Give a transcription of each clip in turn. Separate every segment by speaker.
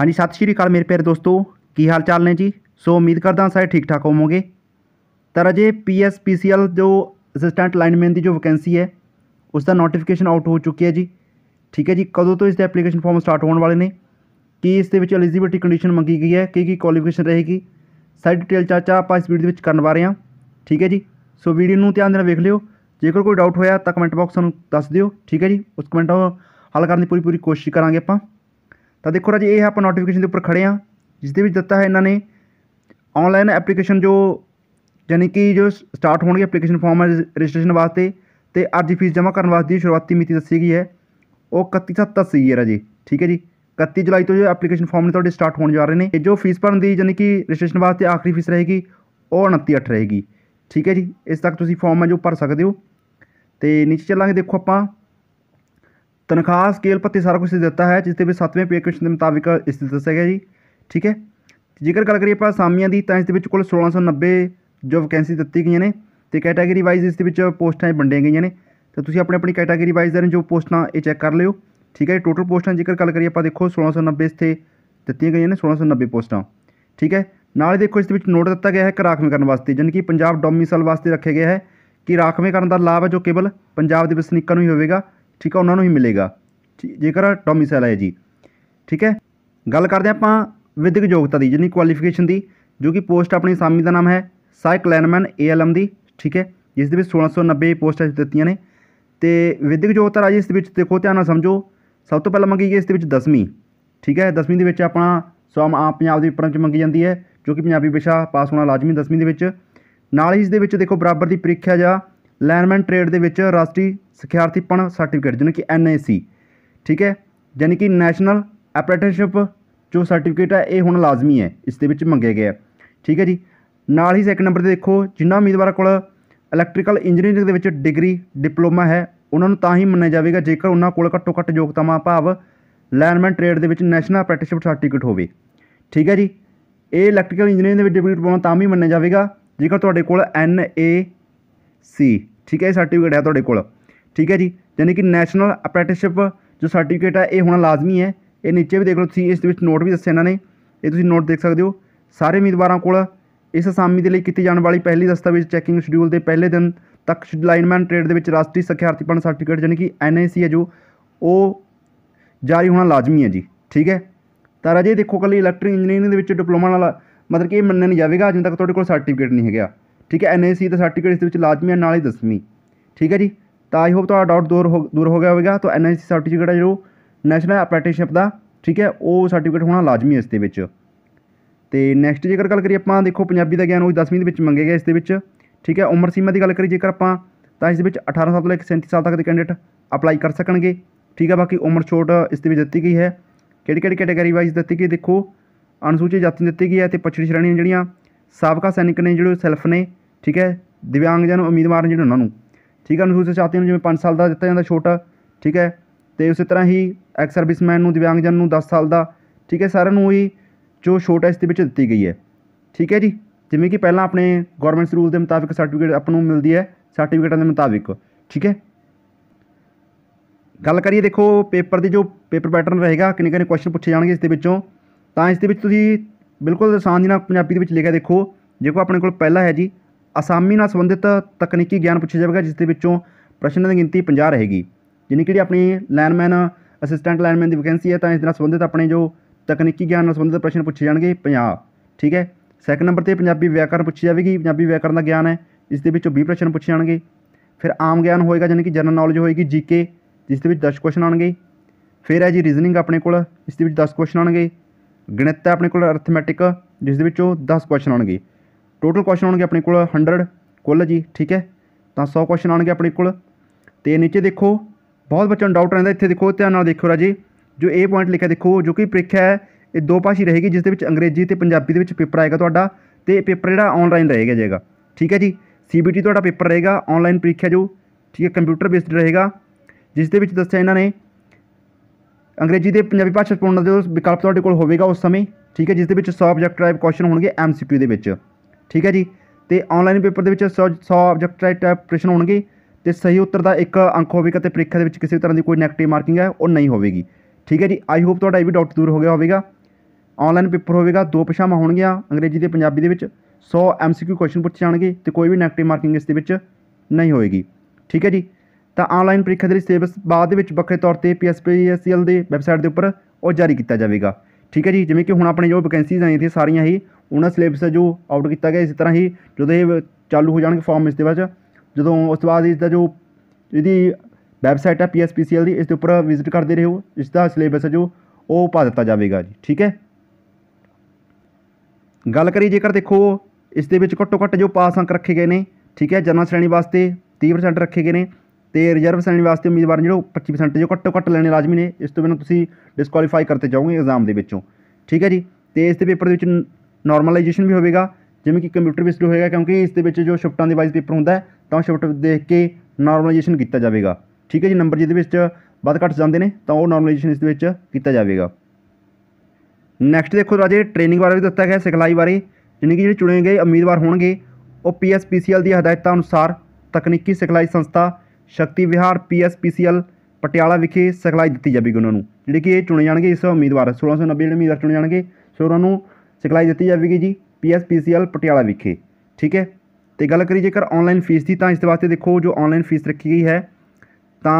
Speaker 1: ਹਾਂਜੀ ਸਤਿ ਸ਼੍ਰੀ ਅਕਾਲ ਮੇਰੇ ਪਿਆਰੇ ਦੋਸਤੋ ਕੀ ਹਾਲ ਚਾਲ ਨੇ ਜੀ ਸੋ ਉਮੀਦ ਕਰਦਾ ਸਾਰੇ ਠੀਕ ਠਾਕ ਹੋਵੋਗੇ ਤਾਂ ਅਜੇ ਪੀਐਸਪੀਸੀਐਲ ਜੋ ਅਸਿਸਟੈਂਟ ਲਾਈਨਮੈਨ ਦੀ ਜੋ ਵੈਕੈਂਸੀ ਹੈ ਉਸ ਦਾ ਨੋਟੀਫਿਕੇਸ਼ਨ ਆਊਟ ਹੋ ਚੁੱਕੀ ਹੈ ਜੀ ਠੀਕ ਹੈ ਜੀ ਕਦੋਂ ਤੋਂ ਇਸ ਦੇ ਐਪਲੀਕੇਸ਼ਨ ਫਾਰਮ ਸਟਾਰਟ ਹੋਣ ਵਾਲੇ ਨੇ ਕੀ ਇਸ ਦੇ ਵਿੱਚ ਐਲੀਜੀਬਿਲਟੀ ਕੰਡੀਸ਼ਨ ਮੰਗੀ ਗਈ ਹੈ ਕੀ ਕੀ ਕੁਆਲੀਫਿਕੇਸ਼ਨ ਰਹੇਗੀ ਸਾਰੀ ਡਿਟੇਲ ਚਾਚਾ ਆਪਾਂ ਇਸ ਵੀਡੀਓ ਦੇ ਵਿੱਚ ਕਰਨ ਵਾਲੇ ਹਾਂ ਠੀਕ ਹੈ ਜੀ ਸੋ ਵੀਡੀਓ ਨੂੰ ਧਿਆਨ ਨਾਲ ਵੇਖ ਲਿਓ ਜੇਕਰ ਕੋਈ ਡਾਊਟ ਹੋਇਆ ਤਾਂ ਕਮੈਂਟ ਬਾਕਸ ਨੂੰ ਦੱਸ ਦਿਓ ਠੀਕ ਹੈ ਜੀ ਉਸ ਕਮੈਂਟ ਹੱਲ ਕਰਨ ਦੀ ਪੂਰੀ ਪੂਰੀ ਕੋਸ਼ਿਸ਼ ਕਰਾਂਗੇ ਆਪਾਂ ਤਾਂ ਦੇਖੋ ਰਾਜੇ ਇਹ ਆਪਾਂ ਨੋਟੀਫਿਕੇਸ਼ਨ ਦੇ ਉੱਪਰ ਖੜੇ ਆ ਜਿਸ ਦੇ ਵਿੱਚ ਦਿੱਤਾ ਹੈ ਇਹਨਾਂ ਨੇ ਆਨਲਾਈਨ ਐਪਲੀਕੇਸ਼ਨ ਜੋ ਯਾਨੀ ਕਿ ਜੋ ਸਟਾਰਟ ਹੋਣਗੇ ਐਪਲੀਕੇਸ਼ਨ ਫਾਰਮ ਰਜਿਸਟ੍ਰੇਸ਼ਨ ਵਾਸਤੇ ਤੇ ਅਰਜੀ ਫੀਸ ਜਮ੍ਹਾਂ ਕਰਨ ਵਾਸਤੇ ਸ਼ੁਰੂਆਤੀ ਮਿਤੀ ਦੱਸੀ ਗਈ ਹੈ ਉਹ 31 7 ਗਈ ਹੈ ਰਾਜੇ ਠੀਕ ਹੈ ਜੀ 31 ਜੁਲਾਈ ਤੋਂ ਜੋ ਐਪਲੀਕੇਸ਼ਨ ਫਾਰਮ ਨੇ ਤੁਹਾਡੇ ਸਟਾਰਟ ਹੋਣ ਜਾ ਰਹੇ ਨੇ ਇਹ ਜੋ ਫੀਸ ਭਰਨ ਦੀ ਯਾਨੀ ਕਿ ਰਜਿਸਟ੍ਰੇਸ਼ਨ ਵਾਸਤੇ ਆਖਰੀ ਫੀਸ ਰਹੇਗੀ ਉਹ 29 8 ਰਹੇਗੀ ਠੀਕ ਹੈ ਜੀ ਇਸ ਤੱਕ ਤੁਸੀਂ ਫਾਰਮ ਹੈ ਜੋ ਭਰ ਸਕਦੇ ਹੋ ਤੇ ਨੀਚੇ ਚੱਲਾਂਗੇ ਦੇਖੋ ਆਪਾਂ ਤਨਖਾਹ ਸਕੇਲ ਪੱਤੇ ਸਾਰਾ ਕੁਝ ਦਿੱਤਾ ਹੈ ਜਿਸ ਦੇ ਵਿੱਚ 7ਵੇਂ ਪੇ ਕੁਐਸਚਨ ਦੇ ਮੁਤਾਬਿਕ ਇਸ ਤੇ ਦੱਸਿਆ ਗਿਆ ਜੀ ਠੀਕ ਹੈ ਜੇਕਰ ਗੱਲ ਕਰੀਏ ਆਪਾਂ ਸਾਮੀਆਂ ਦੀ ਤਾਂ ਇਸ ਦੇ ਵਿੱਚ ਕੁੱਲ 1690 ਜੋ ਵੈਕੈਂਸੀ ਦਿੱਤੀ ਗਈਆਂ ਨੇ ਤੇ ਕੈਟਾਗਰੀ ਵਾਈਜ਼ ਇਸ ਦੇ ਵਿੱਚ ਪੋਸਟਾਂ ਵੰਡੀਆਂ ਗਈਆਂ ਨੇ ਤਾਂ ਤੁਸੀਂ ਆਪਣੀ ਆਪਣੀ ਕੈਟਾਗਰੀ ਵਾਈਜ਼ ਦੇ ਜੋ ਪੋਸਟਾਂ ਇਹ ਚੈੱਕ ਕਰ ਲਿਓ ਠੀਕ ਹੈ ਟੋਟਲ ਪੋਸਟਾਂ ਜੇਕਰ ਗੱਲ ਕਰੀਏ ਆਪਾਂ ਦੇਖੋ 1690 ਤੇ ਦਿੱਤੀਆਂ ਗਈਆਂ ਨੇ 1690 ਪੋਸਟਾਂ ਠੀਕ ਹੈ ਨਾਲ ਦੇਖੋ ਇਸ ਦੇ ਵਿੱਚ ਨੋਟ ਦਿੱਤਾ ਗਿਆ ਹੈ ਰਾਖਵੇਂ ਕਰਨ ਵਾਸਤੇ ਕਿ ਪੰਜਾਬ ਡੋਮਿਸਲ ਵਾਸਤੇ ਰੱਖਿਆ ਗਿਆ ਹੈ ਕਿ ਰਾਖਵੇਂ ਕਰਨ ਦਾ ਲਾਭ ਹੈ ਜੋ ਕੇਵਲ ਪੰਜਾਬ ਦੇ ਵਸਨੀਕਾਂ ਨੂੰ ਹੀ ਹੋਵੇਗਾ ਠੀਕ ਆ ਉਹਨਾਂ ਨੂੰ ਹੀ ਮਿਲੇਗਾ ਜੇਕਰ ਡੋਮਿਸਾਈਲ ਹੈ ਜੀ ਠੀਕ ਹੈ ਗੱਲ ਕਰਦੇ ਆਪਾਂ ਵਿਦਿਅਕ ਯੋਗਤਾ ਦੀ ਜਿਹਨੀ ਕੁਆਲੀਫਿਕੇਸ਼ਨ ਦੀ ਜੋ ਕਿ ਪੋਸਟ ਆਪਣੀ ਸਾਮੀ ਦਾ ਨਾਮ ਹੈ ਸਾਇਕ ਲੈਨਮੈਨ ਏਐਲਐਮ ਦੀ ਠੀਕ ਹੈ ਜਿਸ ਦੇ ਵਿੱਚ 1690 ਪੋਸਟਾਂ ਦਿੱਤੀਆਂ ਨੇ ਤੇ ਵਿਦਿਅਕ ਯੋਗਤਾ ਰਾਜੀ ਇਸ ਦੇ ਵਿੱਚ ਦੇਖੋ ਧਿਆਨ ਨਾਲ ਸਮਝੋ ਸਭ ਤੋਂ ਪਹਿਲਾਂ ਮੰਗੀ ਗਈ ਇਸ ਦੇ ਵਿੱਚ 10ਵੀਂ ਠੀਕ ਹੈ 10ਵੀਂ ਦੇ ਵਿੱਚ ਆਪਣਾ ਸਮ ਪੰਜਾਬ ਦੇ ਪੇਪਰਾਂ 'ਚ ਮੰਗੀ ਜਾਂਦੀ ਹੈ ਜੋ ਕਿ ਪੰਜਾਬੀ ਵਿਸ਼ਾ ਪਾਸ ਹੋਣਾ ਲਾਜ਼ਮੀ 10ਵੀਂ ਦੇ ਵਿੱਚ ਨਾਲ ਹੀ ਇਸ ਦੇ ਵਿੱਚ ਦੇਖੋ ਬਰਾਬਰ ਦੀ ਪ੍ਰੀਖਿਆ ਜਾਂ ਲਾਈਨਮੈਨ ਟ੍ਰੇਡ ਦੇ ਵਿੱਚ ਰਾਸ਼ਟਰੀ ਸਿਖਿਆਰਥੀਪਣ ਸਰਟੀਫਿਕੇਟ ਜਿਹਨੂੰ ਕਿ ਐਨਏਸੀ ਠੀਕ ਹੈ ਯਾਨੀ ਕਿ ਨੈਸ਼ਨਲ ਅਪ੍ਰੈਂਟਿਸਸ਼ਿਪ ਜੋ ਸਰਟੀਫਿਕੇਟ ਹੈ ਇਹ ਹੁਣ ਲਾਜ਼ਮੀ ਹੈ ਇਸ ਦੇ ਵਿੱਚ ਮੰਗੇ ਗਿਆ ਠੀਕ ਹੈ ਜੀ ਨਾਲ ਹੀ ਸੈਕੰਡ ਨੰਬਰ ਤੇ ਦੇਖੋ ਜਿੰਨਾ ਉਮੀਦਵਾਰਾਂ ਕੋਲ ਇਲੈਕਟ੍ਰੀਕਲ ਇੰਜੀਨੀਅਰਿੰਗ ਦੇ ਵਿੱਚ ਡਿਗਰੀ ਡਿਪਲੋਮਾ ਹੈ ਉਹਨਾਂ ਨੂੰ ਤਾਂ ਹੀ ਮੰਨਿਆ ਜਾਵੇਗਾ ਜੇਕਰ ਉਹਨਾਂ ਕੋਲ ਘੱਟੋ ਘੱਟ ਯੋਗਤਾਵਾਂ ਭਾਵ ਲੈਂਡਮੈਨ ਟ੍ਰੇਡ ਦੇ ਵਿੱਚ ਨੈਸ਼ਨਲ ਅਪ੍ਰੈਂਟਿਸਸ਼ਿਪ ਸਰਟੀਫਿਕੇਟ ਹੋਵੇ ਠੀਕ ਹੈ ਜੀ ਇਹ ਇਲੈਕਟ੍ਰੀਕਲ ਇੰਜੀਨੀਅਰਿੰਗ ਦੇ ਵਿੱਚ ਡਿਗਰੀ ਡਿਪਲੋਮਾ ਤਾਂ ਵੀ ਮੰਨਿਆ ਜਾਵੇਗਾ ਜੇਕਰ ਤੁਹਾਡੇ ਕੋਲ ਐਨ ਏ ਸੀ ਠੀਕ ਹੈ ਸਰਟੀਫਿਕੇਟ ਹੈ ਤੁਹਾਡੇ ਕੋਲ ਠੀਕ ਹੈ ਜੀ ਯਾਨੀ ਕਿ ਨੈਸ਼ਨਲ ਅਪ੍ਰੈਂਟਿਸਸ਼ਿਪ ਜੋ ਸਰਟੀਫਿਕੇਟ ਹੈ ਇਹ ਹੁਣ ਲਾਜ਼ਮੀ ਹੈ ਇਹ ਨੀਚੇ ਵੀ ਦੇਖ ਲਓ ਤੁਸੀਂ ਇਸ ਦੇ ਵਿੱਚ ਨੋਟ ਵੀ ਦੱਸੇ ਇਹਨਾਂ ਨੇ ਇਹ ਤੁਸੀਂ ਨੋਟ ਦੇਖ ਸਕਦੇ ਹੋ ਸਾਰੇ ਉਮੀਦਵਾਰਾਂ ਕੋਲ ਇਸ ਅਸਾਮੀ ਦੇ ਲਈ ਕੀਤੀ ਜਾਣ ਵਾਲੀ ਪਹਿਲੀ ਦਸਤਾਵੇਜ਼ ਚੈਕਿੰਗ ਸ਼ਡਿਊਲ ਦੇ ਪਹਿਲੇ ਦਿਨ ਤੱਕ ਲਾਈਨਮੈਨ ਟ੍ਰੇਡ ਦੇ ਵਿੱਚ ਰਾਸ਼ਟਰੀ ਸਿੱਖਿਆਰਥੀਪਣ ਸਰਟੀਫਿਕੇਟ ਯਾਨੀ ਕਿ ਐਨਏਸੀ ਹੈ ਜੋ ਉਹ ਜਾਰੀ ਹੋਣਾ ਲਾਜ਼ਮੀ ਹੈ ਜੀ ਠੀਕ ਹੈ ਤਾਂ ਰਾਜੇ ਦੇਖੋ ਕੱਲੀ ਇਲੈਕਟ੍ਰਿਕ ਇੰਜੀਨੀਅਰਿੰਗ ਦੇ ਵਿੱਚ ਡਿਪਲੋਮਾ ਨਾਲ ਮਤਲਬ ਕਿ ਇਹ ਮੰਨਿਆ ਨਹੀਂ ਜਾਵੇਗਾ ਜਿੰਨ ਤੱਕ ਤੁਹਾਡੇ ਕੋਲ ਸਰਟੀਫਿਕੇਟ ਨਹੀਂ ਹੈਗਾ ਠੀਕ ਹੈ ਐਨਏਸੀ ਦਾ ਸਰਟੀਫਿਕੇਟ ਇਸ ਦੇ ਵਿੱਚ ਲਾਜ਼ਮੀ ਹੈ ਨਾਲ ਹੀ ਦਸਵੀਂ ਠੀਕ ਹੈ ਜੀ ਤਾਂ ਆਈ ਹੋਪ ਤੁਹਾਡਾ ਡਾਊਟ ਦੂਰ ਹੋ ਦੂਰ ਹੋ ਗਿਆ ਹੋਵੇਗਾ ਤਾਂ ਸੀ ਸਰਟੀਫਿਕੇਟ ਜਿਹੜਾ ਨੈਸ਼ਨਲ ਅਪ੍ਰੈਂਟਿਸਸ਼ਿਪ ਦਾ ਠੀਕ ਹੈ ਉਹ ਸਰਟੀਫਿਕੇਟ ਹੋਣਾ ਲਾਜ਼ਮੀ ਇਸ ਦੇ ਵਿੱਚ ਤੇ ਨੈਕਸਟ ਜੇਕਰ ਗੱਲ ਕਰੀਏ ਆਪਾਂ ਦੇਖੋ ਪੰਜਾਬੀ ਦਾ ਗਿਆਨ ਉਹ 10ਵੀਂ ਦੇ ਵਿੱਚ ਮੰਗੇ ਇਸ ਦੇ ਵਿੱਚ ਠੀਕ ਹੈ ਉਮਰ ਸੀਮਾ ਦੀ ਗੱਲ ਕਰੀ ਜੇਕਰ ਆਪਾਂ ਤਾਂ ਇਸ ਦੇ ਵਿੱਚ 18 ਸਾਲ ਤੋਂ ਲੈ ਕੇ 37 ਸਾਲ ਤੱਕ ਦੇ ਕੈਂਡੀਡੇਟ ਅਪਲਾਈ ਕਰ ਸਕਣਗੇ ਠੀਕ ਹੈ ਬਾਕੀ ਉਮਰ ਛੋਟ ਇਸ ਦੇ ਵਿੱਚ ਦਿੱਤੀ ਗਈ ਹੈ ਕਿਹੜੀ ਕਿਹੜੀ ਕੈਟਾਗਰੀ ਵਾਈਜ਼ ਦਿੱਤੀ ਗਈ ਦੇਖੋ ਅਨੁਸੂਚਿਤ ਜਾਤੀ ਦਿੱਤੀ ਗਈ ਹੈ ਤੇ ਪਛੜੀ ਸ਼੍ਰੇਣੀ ਜਿਹੜੀਆਂ ਸਾਬਕਾ ਸੈਨਿਕ ਨੇ ਜਿਹੜੇ ਸੈਲਫ ਨੇ ਠੀਕ ਹੈ ਜਨ ਉਮੀਦਵਾਰ ਨੇ ਜਿਹੜੇ ਉਹਨਾਂ ਨੂੰ ਠੀਕ ਹੈ ਅਨੁਸੂਚਿਤ ਜਾਤੀ ਨੂੰ ਜਿਵੇਂ 5 ਸਾਲ ਦਾ ਦਿੱਤਾ ਜਾਂਦਾ ਛੋਟਾ ਠੀਕ ਹੈ ਤੇ ਉਸੇ ਤਰ੍ਹਾਂ ਹੀ ਐਕਸ ਸਰਵਿਸਮੈਨ ਨੂੰ ਜਨ ਨੂੰ 10 ਸਾਲ ਦਾ ਠੀਕ ਹੈ ਸਾਰਿਆਂ ਨੂੰ ਹੀ ਜੋ ਛੋਟਾ ਇਸ ਦੇ ਵਿੱਚ ਦਿੱਤੀ ਗਈ ਹੈ ਠੀਕ ਹੈ ਜੀ ਜਿਵੇਂ ਕਿ ਪਹਿਲਾਂ ਆਪਣੇ ਗਵਰਨਮੈਂਟ ਰੂਲ ਦੇ ਮੁਤਾਬਿਕ ਸਰਟੀਫਿਕੇਟ ਆਪ ਨੂੰ ਮਿਲਦੀ ਹੈ ਸਰਟੀਫਿਕੇਟਾਂ ਦੇ ਮੁਤਾਬਿਕ ਠੀਕ ਹੈ ਗੱਲ ਕਰੀਏ ਦੇਖੋ ਪੇਪਰ ਦੀ ਜੋ ਪੇਪਰ ਪੈਟਰਨ ਰਹੇਗਾ ਕਿੰਨੇ ਕਿੰਨੇ ਕੁਐਸਚਨ ਪੁੱਛੇ ਜਾਣਗੇ ਇਸ ਦੇ ਵਿੱਚੋਂ ਤਾਂ ਇਸ ਦੇ ਵਿੱਚ ਤੁਸੀਂ ਬਿਲਕੁਲ ਆਸਾਨ ਜੀ ਨਾਲ ਪੰਜਾਬੀ ਦੇ ਵਿੱਚ ਲਿਖਿਆ ਦੇਖੋ ਜੇ ਕੋ ਆਪਣੇ ਕੋਲ ਪਹਿਲਾ ਹੈ ਜੀ ਅਸਾਮੀ ਨਾਲ ਸੰਬੰਧਿਤ ਤਕਨੀਕੀ ਗਿਆਨ ਪੁੱਛਿਆ ਜਾਵੇਗਾ ਜਿਸ ਦੇ ਵਿੱਚੋਂ ਪ੍ਰਸ਼ਨਾਂ ਦੀ ਗਿਣਤੀ 50 ਰਹੇਗੀ ਜਿਨੀ ਕਿਹੜੀ ਆਪਣੀ ਲੈਨਮੈਨ ਅਸਿਸਟੈਂਟ ਲੈਨਮੈਨ ਦੀ ਵੈਕੈਂਸੀ ਹੈ ਤਾਂ ਇਸ ਨਾਲ ਸੰਬੰਧਿਤ ਆਪਣੇ ਜੋ ਤਕਨੀਕੀ ਗਿਆਨ ਨਾਲ ਸੰਬੰਧਿਤ ਪ੍ਰਸ਼ਨ ਪੁੱਛੇ ਜਾਣਗੇ 50 ਠੀਕ ਹੈ ਸੈਕੰਡ ਨੰਬਰ ਤੇ ਪੰਜਾਬੀ ਵਿਆਕਰਨ ਪੁੱਛੀ ਜਾਵੇਗੀ ਪੰਜਾਬੀ ਵਿਆਕਰਨ ਦਾ ਗਿਆਨ ਹੈ ਇਸ ਦੇ ਵਿੱਚੋਂ 20 ਪ੍ਰਸ਼ਨ ਪੁੱਛੇ ਜਾਣਗੇ ਫਿਰ ਆਮ ਗਿਆਨ ਹੋਏਗਾ ਯਾਨੀ ਕਿ ਜਨਰਲ ਨੌਲੇਜ ਹੋਏਗੀ ਜੀਕੇ ਜਿਸ ਦੇ ਵਿੱਚ 10 ਕੁਐਸਚਨ ਆਣਗੇ ਫਿਰ ਹੈ ਜੀ ਰੀਜ਼ਨਿੰਗ ਆਪਣੇ ਕੋਲ ਇਸ ਦੇ ਵਿੱਚ 10 ਕੁਐਸਚਨ ਆਣਗੇ ਗਣਿਤ ਹੈ ਆਪਣੇ ਕੋਲ ਅਰਥਮੈਟਿਕ ਜਿਸ ਦੇ ਵਿੱਚੋਂ 10 ਕੁਐਸਚਨ ਆਉਣਗੇ ਟੋਟਲ ਕੁਐਸਚਨ ਆਉਣਗੇ ਆਪਣੇ ਕੋਲ 100 ਕੁੱਲ ਜੀ ਠੀਕ ਹੈ ਤਾਂ 100 ਕੁਐਸਚਨ ਆਉਣਗੇ ਆਪਣੇ ਕੋਲ ਤੇ ਨੀਚੇ ਦੇਖੋ ਬਹੁਤ ਬੱਚਿਆਂ ਨੂੰ ਡਾਊਟ ਰਹਿੰਦਾ ਇੱਥੇ ਦੇਖੋ ਧਿਆਨ ਨਾਲ ਦੇਖੋ ਰਾਜੀ ਜੋ ਇਹ ਪੁਆਇੰਟ ਲਿਖਿਆ ਦੇਖੋ ਜੋ ਕਿ ਪ੍ਰੀਖਿਆ ਹੈ ਇਹ ਦੋ ਭਾਸ਼ੀ ਰਹੇਗੀ ਜਿਸ ਦੇ ਵਿੱਚ ਅੰਗਰੇਜ਼ੀ ਤੇ ਪੰਜਾਬੀ ਦੇ ਵਿੱਚ ਪੇਪਰ ਆਏਗਾ ਤੁਹਾਡਾ ਤੇ ਪੇਪਰ ਜਿਹੜਾ ਆਨਲਾਈਨ ਰਹੇਗਾ ਜਾਏਗਾ ਠੀਕ ਹੈ ਜੀ ਸੀਬੀਟੀ ਤੁਹਾਡਾ ਪੇਪਰ ਰਹੇਗਾ ਆਨਲਾਈਨ ਪ੍ਰੀਖਿਆ ਜੋ ਠੀਕ ਹੈ ਕੰਪਿਊਟਰ ਬੇਸਡ ਰਹੇਗਾ ਜਿਸ ਦੇ ਵਿੱਚ ਦੱਸਿਆ ਇਹਨਾਂ ਨੇ ਅੰਗਰੇਜ਼ੀ ਦੇ ਪੰਜਾਬੀ ਭਾਸ਼ਾ ਪੜਨ ਦੇ ਵਿਕਲਪ ਤੁਹਾਡੇ ਕੋਲ ਹੋਵੇਗਾ ਉਸ ਸਮੇਂ ਠੀਕ ਹੈ ਜਿਸ ਦੇ ਵਿੱਚ 100 ਆਬਜੈਕਟ ਟਾਈਪ ਕੁਐਸਚਨ ਹੋਣਗੇ ਐਮਸੀਕਿਊ ਦੇ ਵਿੱਚ ਠੀਕ ਹੈ ਜੀ ਤੇ ਆਨਲਾਈਨ ਪੇਪਰ ਦੇ ਵਿੱਚ 100 ਆਬਜੈਕਟ ਟਾਈਪ ਪ੍ਰਸ਼ਨ ਹੋਣਗੇ ਤੇ ਸਹੀ ਉੱਤਰ ਦਾ ਇੱਕ ਅੰਕ ਹੋਵੇਗਾ ਤੇ ਪ੍ਰੀਖਿਆ ਦੇ ਵਿੱਚ ਕਿਸੇ ਤਰ੍ਹਾਂ ਦੀ ਕੋਈ ਨੈਗੇਟਿਵ ਮਾਰਕਿੰਗ ਹੈ ਉਹ ਨਹੀਂ ਹੋਵੇਗੀ ਠੀਕ ਹੈ ਜੀ ਆਈ ਹੋਪ ਤੁਹਾਡਾ ਇਹ ਵੀ ਡਾਊਟ ਦੂਰ ਹੋ ਗਿਆ ਹੋਵੇਗਾ ਆਨਲਾਈਨ ਪੇਪਰ ਹੋਵੇਗਾ ਦੋ ਪਛਾਵਾਂ ਹੋਣਗੀਆਂ ਅੰਗਰੇਜ਼ੀ ਤੇ ਪੰਜਾਬੀ ਦੇ ਵਿੱਚ 100 ਐਮਸੀਕਿਊ ਕੁਐਸਚਨ ਪੁੱਛੇ ਜਾਣਗੇ ਤੇ ਕੋਈ ਵੀ ਨੈਗੇਟਿਵ ਮਾਰਕਿੰਗ ਇਸ ਦੇ ਵਿੱਚ ਨਹੀਂ ਹੋਵੇਗੀ ਠੀਕ ਹੈ ਜੀ ਤਾਂ ਆਨਲਾਈਨ ਪ੍ਰੀਖਿਆ ਦੇ ਲਈ ਸਿਲੇਬਸ ਬਾਅਦ ਦੇ ਵਿੱਚ ਵੱਖਰੇ ਤੌਰ ਤੇ ਪੀਐਸਪੀਐਸਸੀਐਲ ਦੇ ਵੈਬਸਾਈਟ ਦੇ ਉੱਪਰ ਉਹ ਜਾਰੀ ਕੀਤਾ ਜਾਵੇਗਾ ਠੀਕ ਹੈ ਜੀ ਜਿਵੇਂ ਕਿ ਹੁਣ ਆਪਣੇ ਜੋ ਵੈਕੈਂਸੀਜ਼ ਆਈਆਂ ਸੀ ਸਾਰੀਆਂ ਹੀ ਉਹਨਾਂ ਸਿਲੇਬਸ ਜੋ ਆਊਟ ਕੀਤਾ ਗਿਆ ਇਸੇ ਤਰ੍ਹਾਂ ਹੀ ਜਦੋਂ ਇਹ ਚਾਲੂ ਹੋ ਜਾਣਗੇ ਫਾਰਮ ਇਸ ਦੇ ਵਿੱਚ ਜਦੋਂ ਉਸ ਤੋਂ ਬਾਅਦ ਇਸ ਦਾ ਜੋ ਇਹਦੀ ਵੈਬਸਾਈਟ ਹੈ ਪੀਐਸਪੀਸੀਐਲ ਦੀ ਇਸ ਦੇ ਉੱਪਰ ਵਿਜ਼ਿਟ ਕਰਦੇ ਰਹੋ ਇਸ ਦਾ ਸਿਲੇਬਸ ਜੋ ਉਹ ਪਾ ਦਿੱਤਾ ਜਾਵੇਗਾ ਜੀ ਠੀਕ ਹੈ ਗੱਲ ਕਰੀ ਜੇਕਰ ਦੇਖੋ ਇਸ ਦੇ ਵਿੱਚ ਘੱਟੋ ਘੱਟ ਜੋ ਪਾਸ ਅੰਕ ਰੱਖੇ ਗਏ ਨੇ ਠੀਕ ਹੈ ਜਨਰਲ ਸ਼੍ਰੇਣੀ ਵਾਸਤੇ 30% ਰੱਖੇ ਗਏ ਨੇ ਤੇ ਰਿਜ਼ਰਵ ਸੈਣੀ ਵਾਸਤੇ ਉਮੀਦਵਾਰ ਜਿਹੜਾ 25% ਜੋ ਘੱਟੋ ਘੱਟ ਲੈਣੇ ਲਾਜ਼ਮੀ ਨੇ ਇਸ ਤੋਂ ਬਿਨਾਂ ਤੁਸੀਂ ਡਿਸਕੁਆਲੀਫਾਈ ਕਰਤੇ ਜਾਓਗੇ ਐਗਜ਼ਾਮ ਦੇ ਵਿੱਚੋਂ ਠੀਕ ਹੈ ਜੀ ਤੇ ਇਸ ਦੇ ਪੇਪਰ ਦੇ ਵਿੱਚ ਨਾਰਮਲਾਈਜੇਸ਼ਨ ਵੀ ਹੋਵੇਗਾ ਜਿਵੇਂ ਕਿ ਕੰਪਿਊਟਰ ਬੇਸਡ ਹੋਏਗਾ ਕਿਉਂਕਿ ਇਸ ਦੇ ਵਿੱਚ ਜੋ ਸ਼ਿਫਟਾਂ ਦੇ ਵਾਈਜ਼ ਪੇਪਰ ਹੁੰਦਾ ਤਾਂ ਸ਼ਿਫਟ ਦੇਖ ਕੇ ਨਾਰਮਲਾਈਜੇਸ਼ਨ ਕੀਤਾ ਜਾਵੇਗਾ ਠੀਕ ਹੈ ਜੀ ਨੰਬਰ ਜਿਹਦੇ ਵਿੱਚ ਵੱਧ ਘੱਟ ਜਾਂਦੇ ਨੇ ਤਾਂ ਉਹ ਨਾਰਮਲਾਈਜੇਸ਼ਨ ਇਸ ਦੇ ਵਿੱਚ ਕੀਤਾ ਜਾਵੇਗਾ ਨੈਕਸਟ ਦੇਖੋ ਰਾਜੇ ਟ੍ਰੇਨਿੰਗ ਬਾਰੇ ਵੀ ਦਿੱਤਾ ਗਿਆ ਸਿਖਲਾਈ ਬਾਰੇ ਯਾਨੀ ਕਿ ਜਿਹੜੇ ਚੁਣੇ ਗਏ ਉਮੀਦਵਾਰ ਹੋਣਗੇ ਉਹ ਪੀਐਸਪੀਸੀਐਲ ਦੀ ਹਦਾਇਤਾਂ ਅਨੁਸਾਰ ਤਕਨੀਕੀ ਸਿਖਲਾਈ ਸੰਸਥਾ ਸ਼ਕਤੀ ਵਿਹਾਰ ਪੀਐਸਪੀਸੀਐਲ ਪਟਿਆਲਾ ਵਿਖੇ ਸਿਖਲਾਈ ਦਿੱਤੀ ਜਾਵੇਗੀ ਉਹਨਾਂ ਨੂੰ ਜਿਹੜੇ ਕਿ ਇਹ ਚੁਣੇ ਜਾਣਗੇ ਇਸ ਉਮੀਦਵਾਰ 1690 ਜਿਹੜੇ ਉਮੀਦਵਾਰ ਚੁਣੇ ਜਾਣਗੇ ਸੋ ਉਹਨਾਂ ਨੂੰ ਸਿਖਲਾਈ ਦਿੱਤੀ ਜਾਵੇਗੀ ਜੀ ਪੀਐਸਪੀਸੀਐਲ ਪਟਿਆਲਾ ਵਿਖੇ ਠੀਕ ਹੈ ਤੇ ਗੱਲ ਕਰੀ ਜੇਕਰ ਆਨਲਾਈਨ ਫੀਸ ਦੀ ਤਾਂ ਇਸ ਦੇ ਵਾਸਤੇ ਦੇਖੋ ਜੋ ਆਨਲਾਈਨ ਫੀਸ ਰੱਖੀ ਗਈ ਹੈ ਤਾਂ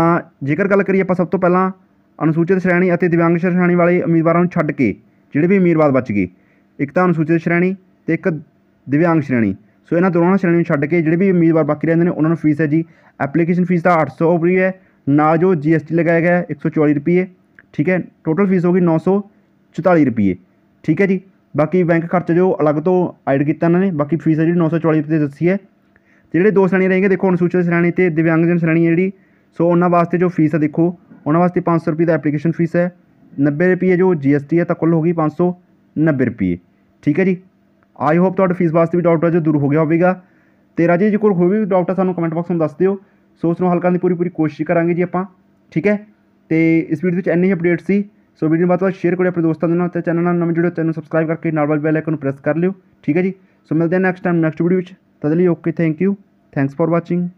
Speaker 1: ਜੇਕਰ ਗੱਲ ਕਰੀ ਆਪਾਂ ਸਭ ਤੋਂ ਪਹਿਲਾਂ ਅਨੁਸੂਚਿਤ ਸ਼੍ਰੇਣੀ ਅਤੇ ਦਿਵਿਆਂਗ ਸ਼੍ਰੇਣੀ ਵਾਲੇ ਉਮੀਦਵਾਰਾਂ ਨੂੰ ਛੱਡ ਕੇ ਜਿਹੜੇ ਵੀ ਉਮੀਦਵਾਰ ਬਚ ਗਏ ਇੱਕ ਤਾਂ ਅਨੁਸੂਚਿਤ ਸ਼੍ਰੇਣੀ ਤੇ ਇੱਕ ਦਿਵਿਆਂਗ ਸ਼੍ਰੇਣੀ ਸੋ ਇਹਨਾਂ ਦੋਨਾਂ ਸ਼੍ਰੇਣੀਆਂ ਨੂੰ ਛੱਡ ਕੇ ਜਿਹੜੇ ਵੀ ਉਮੀਦਵਾਰ ਬਾਕੀ ਰਹਿੰਦੇ ਨੇ ਉਹਨਾਂ ਨੂੰ ਫੀਸ ਹੈ ਜੀ ਐਪਲੀਕੇਸ਼ਨ ਫੀਸ ਦਾ 800 ਰੁਪਏ ਹੈ ਨਾਲ ਜੋ ਜੀਐਸਟੀ ਲਗਾਇਆ ਗਿਆ 144 ਰੁਪਏ ਠੀਕ ਹੈ ਟੋਟਲ ਫੀਸ ਹੋ ਗਈ 944 ਰੁਪਏ ਠੀਕ ਹੈ ਜੀ ਬਾਕੀ ਬੈਂਕ ਖਰਚੇ ਜੋ ਅਲੱਗ ਤੋਂ ਐਡ ਕੀਤਾ ਇਹਨਾਂ ਨੇ ਬਾਕੀ ਫੀਸ ਹੈ ਜਿਹੜੀ 944 ਰੁਪਏ ਦੱਸੀ ਹੈ ਜਿਹੜੇ ਦੋ ਸ਼੍ਰੇਣੀ ਰਹਿਣਗੇ ਦੇਖੋ ਅਨੁਸੂਚਿਤ ਸ਼੍ਰੇਣੀ ਤੇ ਦਿਵਿਆਂਗਜਨ ਸ਼੍ਰੇਣੀ ਜਿਹੜੀ ਸੋ ਉਹਨਾਂ ਵਾਸਤੇ ਜੋ ਫੀਸ ਹੈ ਦੇਖੋ ਉਹਨਾਂ ਵਾਸਤੇ 500 ਰੁਪਏ ਦਾ ਐਪਲੀਕੇਸ਼ਨ ਫੀਸ ਹੈ 90 ਰੁਪਏ ਜੋ ਜੀਐਸਟੀ ਹੈ ਤਾਂ ਕੁੱਲ ਗਈ 590 ਰੁਪਏ ਠੀਕ ਹੈ ਜੀ ਆਈ ਹੋਪ ਤੁਹਾਡੇ ਫੀਸ ਵਾਸਤੇ ਵੀ ਡਾਊਟ ਅਜੇ ਦੂਰ ਹੋ ਗਿਆ ਹੋਵੇਗਾ ਤੇ ਰਾਜੇ ਜੇ ਕੋਈ ਹੋਰ ਵੀ ਡਾਊਟ ਆ ਸਾਨੂੰ ਕਮੈਂਟ ਬਾਕਸ ਵਿੱਚ ਦੱਸ ਦਿਓ ਸੋਚ ਨੂੰ ਹੱਲ ਕਰਨ ਦੀ ਪੂਰੀ ਪੂਰੀ ਕੋਸ਼ਿਸ਼ ਕਰਾਂਗੇ ਜੀ ਆਪਾਂ ਠੀਕ ਹੈ ਤੇ ਇਸ ਵੀਡੀਓ ਵਿੱਚ ਇੰਨੀ ਹੀ ਅਪਡੇਟ ਸੀ ਸੋ ਵੀਡੀਓ ਨੂੰ ਬਾਅਦ ਵਿੱਚ ਸ਼ੇਅਰ ਕਰਿਓ ਆਪਣੇ ਦੋਸਤਾਂ ਦੇ ਨਾਲ ਤੇ ਚੈਨਲ ਨਾਲ ਨਵੇਂ ਜੁੜੋ ਤੇ ਨੂੰ ਸਬਸਕ੍ਰਾਈਬ ਕਰਕੇ ਨਾਲ ਵਾਲੇ ਬੈਲ ਆਈਕਨ ਨੂੰ ਪ੍ਰੈਸ ਕਰ ਲਿਓ ਠੀਕ ਹੈ ਜੀ ਸੋ ਮਿਲਦੇ ਹਾਂ ਨੈਕਸਟ ਟਾਈਮ ਨੈਕਸਟ ਵੀਡੀਓ ਵਿੱਚ ਤਦ ਲਈ okay thank you thanks for watching